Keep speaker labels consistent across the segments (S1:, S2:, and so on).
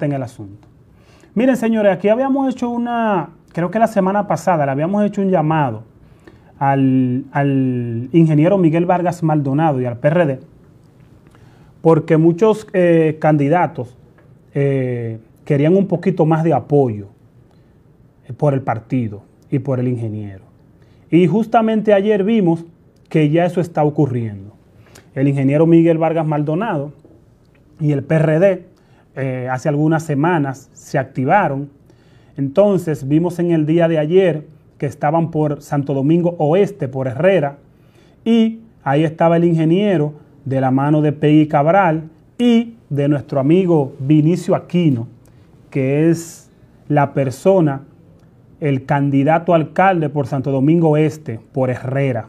S1: en el asunto. Miren, señores, aquí habíamos hecho una, creo que la semana pasada le habíamos hecho un llamado al, ingeniero Miguel Vargas Maldonado y al PRD, porque muchos eh, candidatos eh, querían un poquito más de apoyo eh, por el partido y por el ingeniero. Y justamente ayer vimos que ya eso está ocurriendo. El ingeniero Miguel Vargas Maldonado y el PRD eh, hace algunas semanas se activaron. Entonces vimos en el día de ayer que estaban por Santo Domingo Oeste, por Herrera, y ahí estaba el ingeniero de la mano de Peggy Cabral y de nuestro amigo Vinicio Aquino, que es la persona, el candidato alcalde por Santo Domingo Oeste, por Herrera.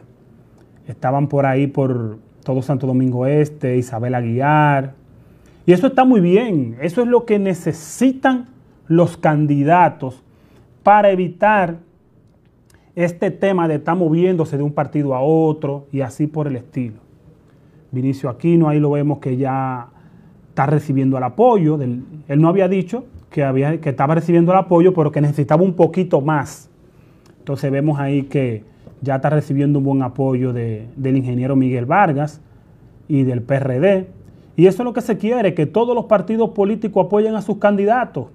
S1: Estaban por ahí por todo Santo Domingo Oeste, Isabel Aguiar... Y eso está muy bien, eso es lo que necesitan los candidatos para evitar este tema de estar moviéndose de un partido a otro y así por el estilo. Vinicio Aquino, ahí lo vemos que ya está recibiendo el apoyo. él no había dicho que, había, que estaba recibiendo el apoyo, pero que necesitaba un poquito más. Entonces vemos ahí que ya está recibiendo un buen apoyo del ingeniero Miguel Vargas y del PRD. Y eso es lo que se quiere, que todos los partidos políticos apoyen a sus candidatos,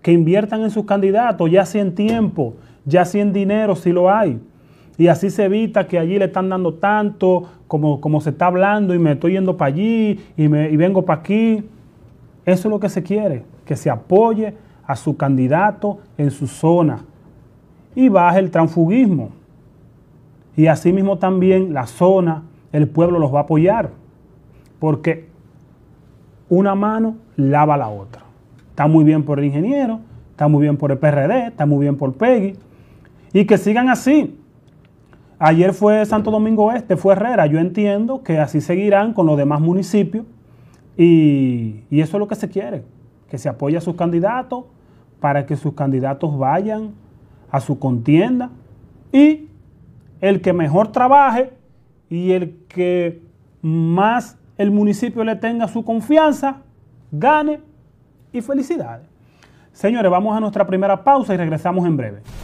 S1: que inviertan en sus candidatos, ya sea en tiempo, ya sea en dinero, si lo hay. Y así se evita que allí le están dando tanto como, como se está hablando y me estoy yendo para allí y, me, vengo para aquí. Eso es lo que se quiere, que se apoye a su candidato en su zona y baje el transfugismo. Y asimismo también la zona, el pueblo los va a apoyar, porque una mano lava la otra. Está muy bien por el ingeniero, está muy bien por el PRD, está muy bien por Peggy. Y que sigan así. Ayer fue Santo Domingo Este, fue Herrera. Yo entiendo que así seguirán con los demás municipios. Y, y eso es lo que se quiere, que se apoye a sus candidatos para que sus candidatos vayan a su contienda. Y el que mejor trabaje y el que más el municipio le tenga su confianza, gane y felicidades. Señores, vamos a nuestra primera pausa y regresamos en breve.